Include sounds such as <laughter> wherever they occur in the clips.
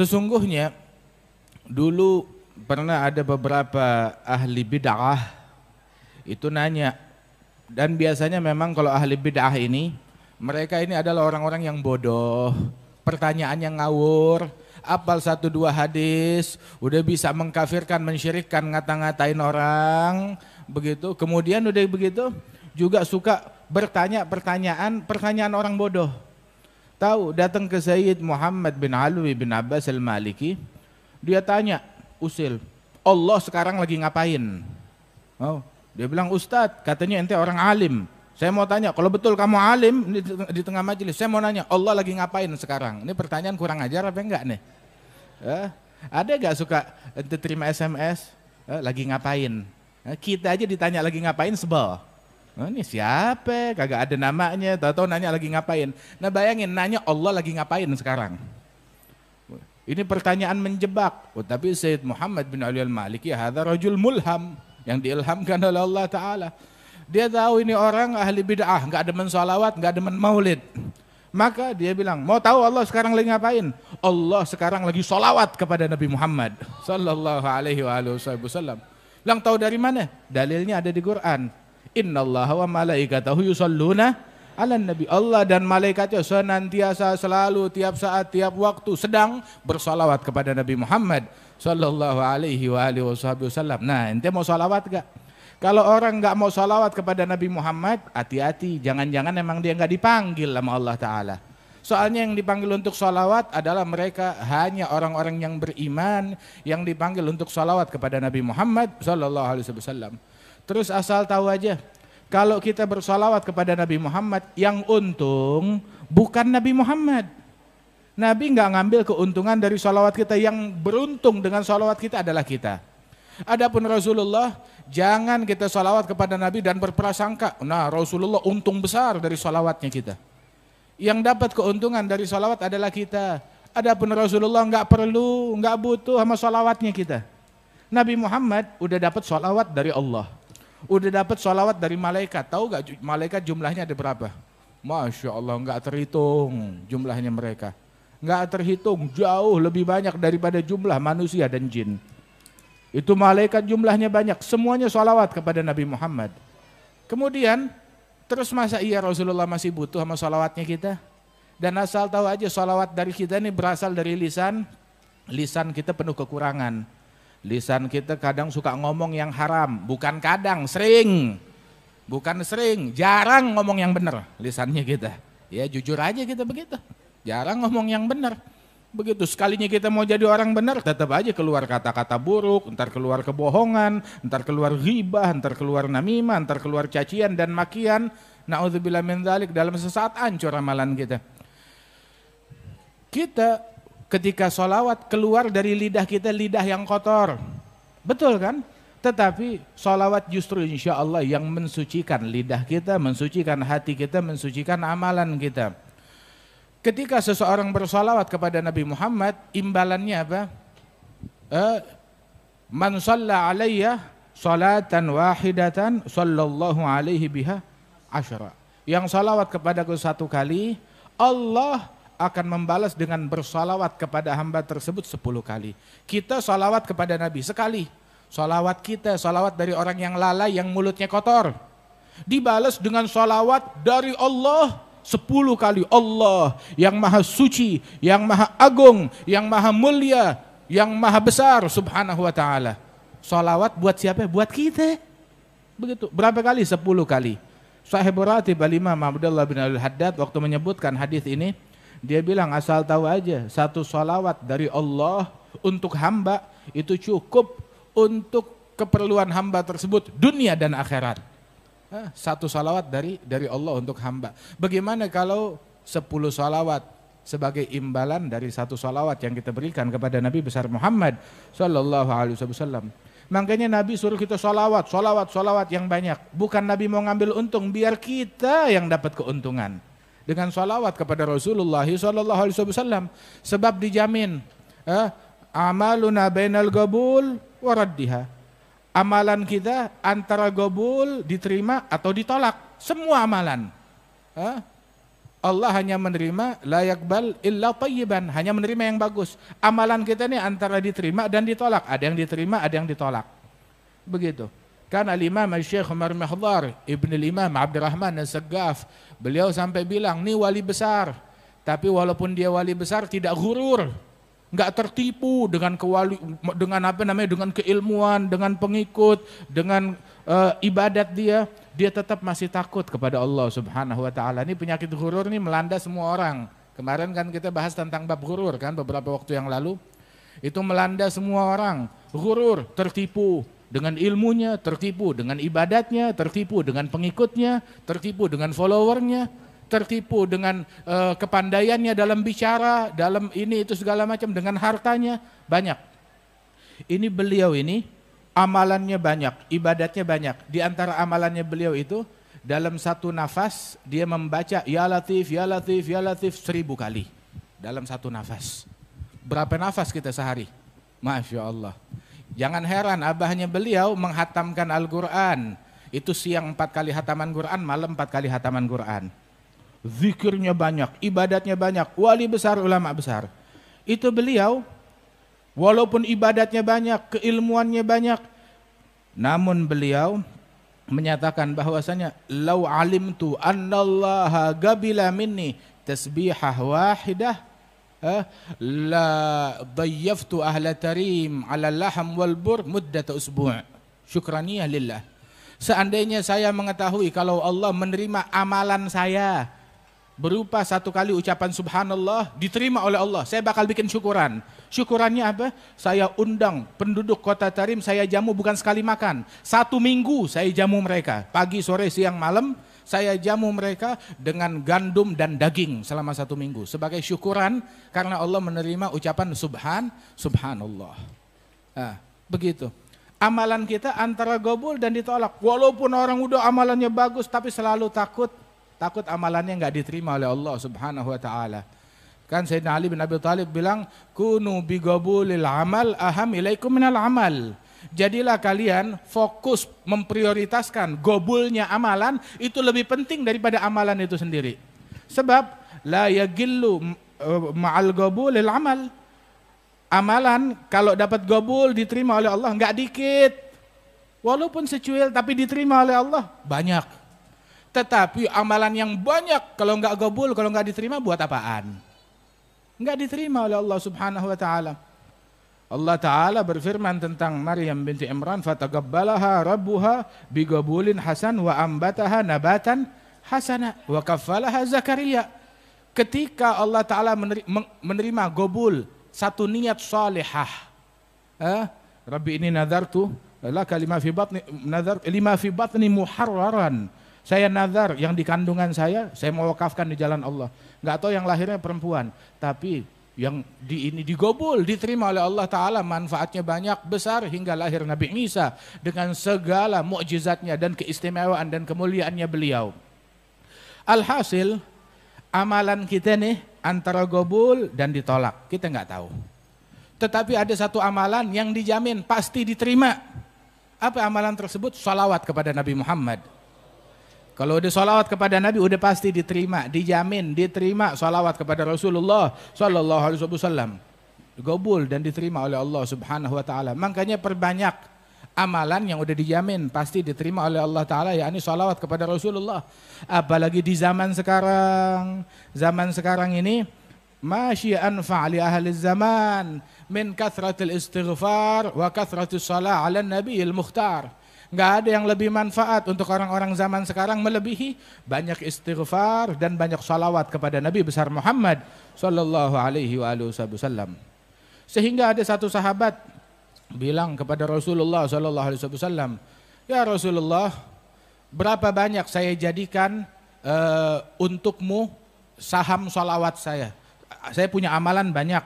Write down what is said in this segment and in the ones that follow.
Sesungguhnya dulu pernah ada beberapa ahli bid'ah itu nanya dan biasanya memang kalau ahli bid'ah ini mereka ini adalah orang-orang yang bodoh, pertanyaan yang ngawur, apal satu dua hadis, udah bisa mengkafirkan, mensyirikkan, ngata-ngatain orang, begitu. Kemudian udah begitu juga suka bertanya pertanyaan pertanyaan orang bodoh. Tahu datang ke Sayyid Muhammad bin Alwi bin Abbas al-Maliki. Dia tanya, Usil, Allah sekarang lagi ngapain? Oh, dia bilang, Ustadz, katanya ente orang alim. Saya mau tanya, kalau betul kamu alim di, tengah majelis, saya mau nanya, Allah lagi ngapain sekarang? Ini pertanyaan kurang ajar apa enggak nih? Eh, ada gak suka ente terima SMS? Eh, lagi ngapain? Eh, kita aja ditanya lagi ngapain sebel. Oh, ini siapa? Kagak ada namanya. Tahu-tahu nanya lagi ngapain. Nah bayangin nanya Allah lagi ngapain sekarang. Ini pertanyaan menjebak. Oh, tapi Sayyid Muhammad bin Ali al-Maliki ya, hadha rajul mulham yang diilhamkan oleh Allah Ta'ala. Dia tahu ini orang ahli bid'ah, nggak demen sholawat, nggak demen maulid. Maka dia bilang, mau tahu Allah sekarang lagi ngapain? Allah sekarang lagi sholawat kepada Nabi Muhammad Sallallahu alaihi wa wasallam. Bilang tahu dari mana? Dalilnya ada di Quran. Innallaha wa malaikatahu yusalluna ala nabi. Allah dan malaikatnya senantiasa selalu tiap saat tiap waktu sedang bersolawat kepada Nabi Muhammad sallallahu alaihi wa alihi wasallam. Nah, ente mau salawat gak? Kalau orang nggak mau salawat kepada Nabi Muhammad, hati-hati, jangan-jangan emang dia nggak dipanggil sama Allah Ta'ala. Soalnya yang dipanggil untuk salawat adalah mereka hanya orang-orang yang beriman yang dipanggil untuk salawat kepada Nabi Muhammad Sallallahu Alaihi Wasallam. Terus asal tahu aja, kalau kita bersolawat kepada Nabi Muhammad, yang untung bukan Nabi Muhammad. Nabi nggak ngambil keuntungan dari solawat kita, yang beruntung dengan solawat kita adalah kita. Adapun Rasulullah, jangan kita solawat kepada Nabi dan berprasangka, nah Rasulullah untung besar dari solawatnya kita. Yang dapat keuntungan dari solawat adalah kita. Adapun Rasulullah nggak perlu, nggak butuh sama solawatnya kita. Nabi Muhammad udah dapat solawat dari Allah Udah dapat sholawat dari malaikat. Tahu gak malaikat jumlahnya ada berapa? Masya Allah nggak terhitung jumlahnya mereka. Nggak terhitung jauh lebih banyak daripada jumlah manusia dan jin. Itu malaikat jumlahnya banyak. Semuanya sholawat kepada Nabi Muhammad. Kemudian terus masa iya Rasulullah masih butuh sama sholawatnya kita? Dan asal tahu aja sholawat dari kita ini berasal dari lisan, lisan kita penuh kekurangan Lisan kita kadang suka ngomong yang haram, bukan kadang, sering. Bukan sering, jarang ngomong yang benar lisannya kita. Ya jujur aja kita begitu. Jarang ngomong yang benar. Begitu sekalinya kita mau jadi orang benar, tetap aja keluar kata-kata buruk, entar keluar kebohongan, entar keluar ghibah, entar keluar namimah, entar keluar cacian dan makian. Nauzubillah min dalam sesaat hancur amalan kita. Kita ketika solawat keluar dari lidah kita lidah yang kotor. Betul kan? Tetapi solawat justru insya Allah yang mensucikan lidah kita, mensucikan hati kita, mensucikan amalan kita. Ketika seseorang bersolawat kepada Nabi Muhammad, imbalannya apa? Eh, Man salla alaiya salatan wahidatan sallallahu alaihi biha asyara. Yang solawat kepadaku satu kali, Allah akan membalas dengan bersolawat kepada hamba tersebut sepuluh kali. Kita solawat kepada Nabi sekali. Solawat kita, solawat dari orang yang lalai yang mulutnya kotor. Dibalas dengan solawat dari Allah sepuluh kali Allah yang maha suci, yang maha agung, yang maha mulia, yang maha besar subhanahu wa ta'ala. Solawat buat siapa? Buat kita. Begitu. Berapa kali? Sepuluh kali. Sahih Ratib Al-Imam Abdullah bin Al-Haddad waktu menyebutkan hadis ini, dia bilang asal tahu aja satu sholawat dari Allah untuk hamba itu cukup untuk keperluan hamba tersebut dunia dan akhirat. Satu salawat dari dari Allah untuk hamba. Bagaimana kalau sepuluh salawat sebagai imbalan dari satu salawat yang kita berikan kepada Nabi besar Muhammad Shallallahu Alaihi Wasallam. Makanya Nabi suruh kita salawat, salawat, salawat yang banyak. Bukan Nabi mau ngambil untung, biar kita yang dapat keuntungan dengan salawat kepada Rasulullah sallallahu sebab dijamin eh, amaluna bainal gabul waraddiha Amalan kita antara gabul diterima atau ditolak. Semua amalan. Eh, Allah hanya menerima layak bal illa tayyiban, hanya menerima yang bagus. Amalan kita ini antara diterima dan ditolak, ada yang diterima, ada yang ditolak. Begitu. Kan al-imam al-syekh Umar Mahdhar, ibn al-imam Abdurrahman dan segaf beliau sampai bilang, ini wali besar. Tapi walaupun dia wali besar tidak gurur, nggak tertipu dengan kewali, dengan apa namanya, dengan keilmuan, dengan pengikut, dengan uh, ibadat dia, dia tetap masih takut kepada Allah Subhanahu Wa Taala. Ini penyakit gurur ini melanda semua orang. Kemarin kan kita bahas tentang bab gurur kan beberapa waktu yang lalu, itu melanda semua orang, gurur, tertipu, dengan ilmunya, tertipu dengan ibadatnya, tertipu dengan pengikutnya, tertipu dengan followernya, tertipu dengan uh, kepandaiannya dalam bicara, dalam ini itu segala macam, dengan hartanya banyak. Ini beliau ini amalannya banyak, ibadatnya banyak. Di antara amalannya beliau itu dalam satu nafas dia membaca ya latif, ya latif, ya latif seribu kali dalam satu nafas. Berapa nafas kita sehari? Masya Allah. Jangan heran abahnya beliau menghatamkan Al-Quran. Itu siang empat kali hataman Quran, malam empat kali hataman Quran. Zikirnya banyak, ibadatnya banyak, wali besar, ulama besar. Itu beliau walaupun ibadatnya banyak, keilmuannya banyak, namun beliau menyatakan bahwasanya lau alimtu annallaha gabila minni tasbihah wahidah Eh? la dayyaftu ahla tarim ala laham wal bur muddata usbu' syukraniyah lillah seandainya saya mengetahui kalau Allah menerima amalan saya berupa satu kali ucapan subhanallah diterima oleh Allah saya bakal bikin syukuran syukurannya apa saya undang penduduk kota Tarim saya jamu bukan sekali makan satu minggu saya jamu mereka pagi sore siang malam saya jamu mereka dengan gandum dan daging selama satu minggu sebagai syukuran karena Allah menerima ucapan subhan subhanallah nah, begitu amalan kita antara gobul dan ditolak walaupun orang udah amalannya bagus tapi selalu takut takut amalannya nggak diterima oleh Allah subhanahu wa ta'ala Kan Sayyidina Ali bin Abi Thalib bilang, "Kunu bi gobulil amal aham ilaikum minal amal." Jadilah kalian fokus memprioritaskan gobulnya amalan itu lebih penting daripada amalan itu sendiri. Sebab la yagillu eh, ma'al gobul lil amal. Amalan kalau dapat gobul diterima oleh Allah enggak dikit. Walaupun secuil tapi diterima oleh Allah banyak. Tetapi amalan yang banyak kalau enggak gobul, kalau enggak diterima buat apaan? Enggak diterima oleh Allah Subhanahu wa taala. Allah Ta'ala berfirman tentang Maryam binti Imran fatagabbalaha rabbuha bigabulin hasan wa ambataha nabatan hasana wa kaffalaha Zakaria ketika Allah Ta'ala menerima gobul satu niat salihah eh? Rabbi ini nazar tuh laka lima fi batni nazar lima fi batni muharraran saya nazar yang di kandungan saya saya mau wakafkan di jalan Allah nggak tahu yang lahirnya perempuan tapi yang di ini digobul diterima oleh Allah taala manfaatnya banyak besar hingga lahir Nabi Isa dengan segala mukjizatnya dan keistimewaan dan kemuliaannya beliau. Alhasil amalan kita nih antara gobul dan ditolak, kita nggak tahu. Tetapi ada satu amalan yang dijamin pasti diterima. Apa amalan tersebut? Salawat kepada Nabi Muhammad kalau udah sholawat kepada Nabi udah pasti diterima, dijamin diterima sholawat kepada Rasulullah Shallallahu Alaihi Wasallam. Gobul dan diterima oleh Allah Subhanahu Wa Taala. Makanya perbanyak amalan yang udah dijamin pasti diterima oleh Allah Taala yakni salawat kepada Rasulullah. Apalagi di zaman sekarang, zaman sekarang ini masyian fa'li ahli zaman min kathratil istighfar wa kathratis salah ala nabiyil mukhtar. Nggak ada yang lebih manfaat untuk orang-orang zaman sekarang melebihi banyak istighfar dan banyak salawat kepada Nabi besar Muhammad Sallallahu Alaihi Wasallam. Sehingga ada satu sahabat bilang kepada Rasulullah Sallallahu Alaihi Wasallam, ya Rasulullah, berapa banyak saya jadikan uh, untukmu saham salawat saya? Saya punya amalan banyak.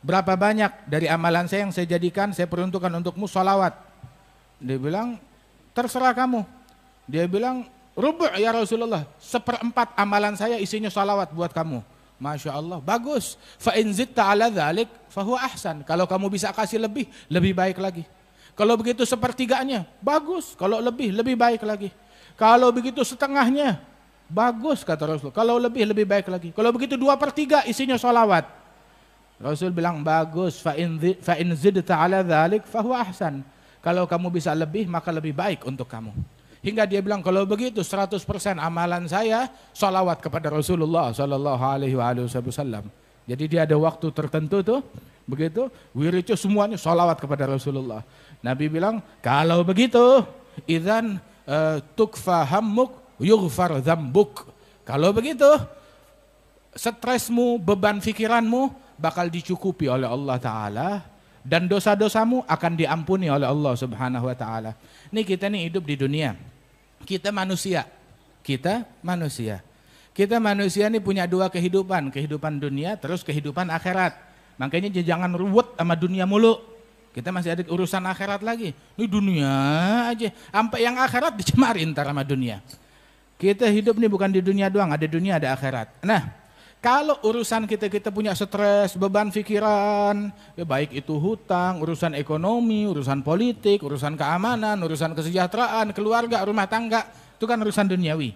Berapa banyak dari amalan saya yang saya jadikan, saya peruntukkan untukmu sholawat. Dia bilang, terserah kamu. Dia bilang, rubuh ya Rasulullah, seperempat amalan saya isinya salawat buat kamu. Masya Allah, bagus. Fa'in zitta ala dhalik, fahu ahsan. Kalau kamu bisa kasih lebih, lebih baik lagi. Kalau begitu sepertiganya, bagus. Kalau lebih, lebih baik lagi. Kalau begitu setengahnya, bagus kata Rasul. Kalau lebih, lebih baik lagi. Kalau begitu dua per tiga isinya salawat. Rasul bilang bagus, fa'in zidta ala dhalik, fahu ahsan. Kalau kamu bisa lebih, maka lebih baik untuk kamu. Hingga dia bilang, kalau begitu 100% amalan saya, salawat kepada Rasulullah Sallallahu Alaihi Wasallam. Jadi dia ada waktu tertentu tuh, begitu, wiricu semuanya salawat kepada Rasulullah. Nabi bilang, kalau begitu, idan uh, e, tukfa hammuk yughfar zambuk. Kalau begitu, stresmu, beban pikiranmu bakal dicukupi oleh Allah Ta'ala dan dosa-dosamu akan diampuni oleh Allah Subhanahu wa taala. Nih kita nih hidup di dunia. Kita manusia. Kita manusia. Kita manusia nih punya dua kehidupan, kehidupan dunia terus kehidupan akhirat. Makanya jangan ruwet sama dunia mulu. Kita masih ada urusan akhirat lagi. Ini dunia aja. Sampai yang akhirat <laughs> dicemarin ntar sama dunia. Kita hidup nih bukan di dunia doang, ada dunia, ada akhirat. Nah, kalau urusan kita kita punya stres, beban pikiran, ya baik itu hutang, urusan ekonomi, urusan politik, urusan keamanan, urusan kesejahteraan, keluarga, rumah tangga, itu kan urusan duniawi.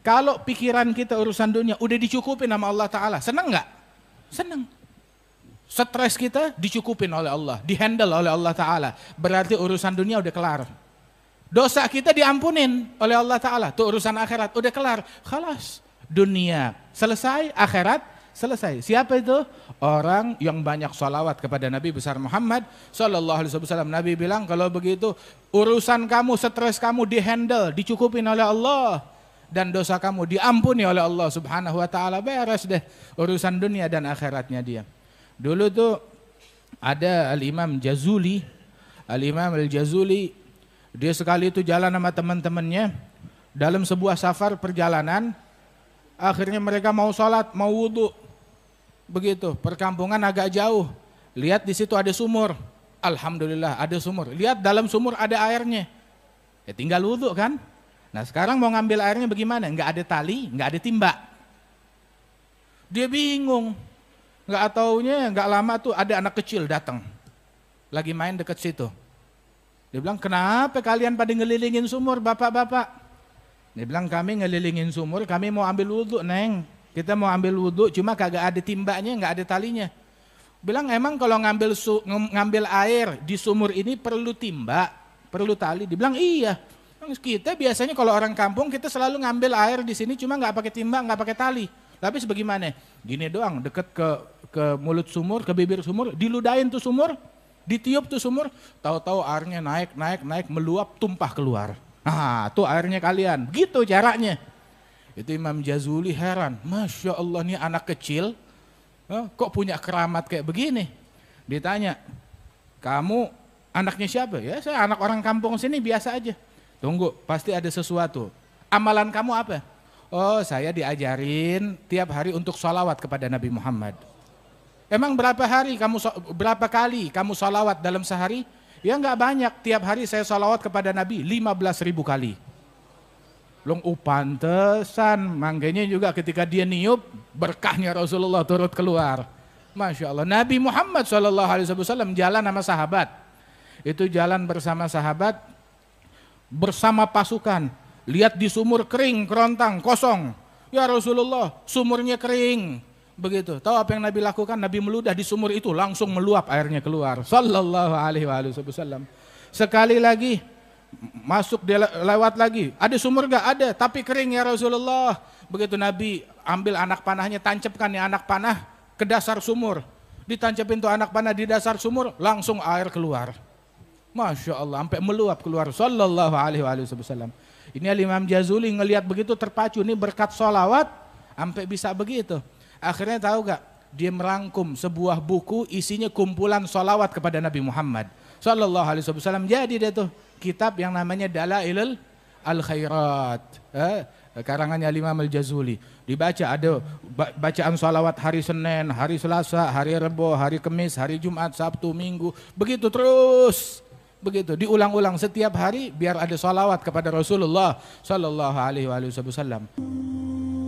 Kalau pikiran kita urusan dunia udah dicukupin sama Allah Taala, seneng nggak? Seneng. Stres kita dicukupin oleh Allah, dihandle oleh Allah Taala. Berarti urusan dunia udah kelar. Dosa kita diampunin oleh Allah Taala. Tuh urusan akhirat udah kelar. Kelas dunia selesai akhirat selesai. Siapa itu? Orang yang banyak salawat kepada Nabi besar Muhammad Sallallahu Alaihi Wasallam. Nabi bilang kalau begitu urusan kamu, stres kamu dihandle, dicukupin oleh Allah dan dosa kamu diampuni oleh Allah Subhanahu Wa Taala. Beres deh urusan dunia dan akhiratnya dia. Dulu tuh ada Al Imam Jazuli, Al Imam Al Jazuli dia sekali itu jalan sama teman-temannya dalam sebuah safar perjalanan Akhirnya mereka mau sholat, mau wudhu. Begitu, perkampungan agak jauh. Lihat di situ ada sumur. Alhamdulillah ada sumur. Lihat dalam sumur ada airnya. Ya tinggal wudhu kan. Nah sekarang mau ngambil airnya bagaimana? Enggak ada tali, enggak ada timba. Dia bingung. Enggak taunya, enggak lama tuh ada anak kecil datang. Lagi main deket situ. Dia bilang, kenapa kalian pada ngelilingin sumur bapak-bapak? Dia bilang kami ngelilingin sumur, kami mau ambil wudhu neng. Kita mau ambil wudhu, cuma kagak ada timbanya, nggak ada talinya. Bilang emang kalau ngambil su, ngambil air di sumur ini perlu timba, perlu tali. Dibilang iya. Kita biasanya kalau orang kampung kita selalu ngambil air di sini cuma nggak pakai timba, nggak pakai tali. Tapi sebagaimana? Gini doang, deket ke ke mulut sumur, ke bibir sumur, diludain tuh sumur, ditiup tuh sumur, tahu-tahu airnya naik, naik, naik, meluap, tumpah keluar. Nah, tuh airnya kalian. Gitu caranya. Itu Imam Jazuli heran. Masya Allah ini anak kecil kok punya keramat kayak begini. Ditanya, kamu anaknya siapa? Ya saya anak orang kampung sini biasa aja. Tunggu, pasti ada sesuatu. Amalan kamu apa? Oh saya diajarin tiap hari untuk sholawat kepada Nabi Muhammad. Emang berapa hari kamu berapa kali kamu sholawat dalam sehari? Ya nggak banyak, tiap hari saya salawat kepada Nabi 15 ribu kali. Long upantesan, uh, mangganya juga ketika dia niup, berkahnya Rasulullah turut keluar. Masya Allah, Nabi Muhammad SAW jalan sama sahabat. Itu jalan bersama sahabat, bersama pasukan. Lihat di sumur kering, kerontang, kosong. Ya Rasulullah, sumurnya kering. Begitu. Tahu apa yang Nabi lakukan? Nabi meludah di sumur itu langsung meluap airnya keluar. Sallallahu alaihi wasallam. Sekali lagi masuk dia lewat lagi. Ada sumur gak? Ada, tapi kering ya Rasulullah. Begitu Nabi ambil anak panahnya, tancapkan ya anak panah ke dasar sumur. Ditancapin tuh anak panah di dasar sumur, langsung air keluar. Masya Allah, sampai meluap keluar. Sallallahu alaihi wasallam. Ini Imam Jazuli ngelihat begitu terpacu, ini berkat sholawat, sampai bisa begitu. Akhirnya tahu gak? Dia merangkum sebuah buku isinya kumpulan sholawat kepada Nabi Muhammad. Sallallahu alaihi wasallam. Jadi dia tuh kitab yang namanya Dalailul Al Khairat. Eh, karangannya Imam Al Jazuli. Dibaca ada bacaan sholawat hari Senin, hari Selasa, hari Rebo, hari Kamis, hari Jumat, Sabtu, Minggu. Begitu terus begitu diulang-ulang setiap hari biar ada sholawat kepada Rasulullah Shallallahu Alaihi Wasallam.